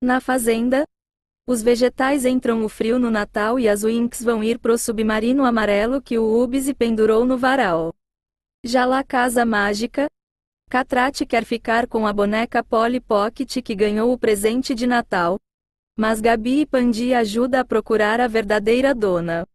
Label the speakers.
Speaker 1: Na fazenda, os vegetais entram o frio no Natal e as Winx vão ir pro submarino amarelo que o Ubis pendurou no varal. Já lá Casa Mágica, Catrate quer ficar com a boneca Polly Pocket que ganhou o presente de Natal. Mas Gabi e Pandi ajuda a procurar a verdadeira dona.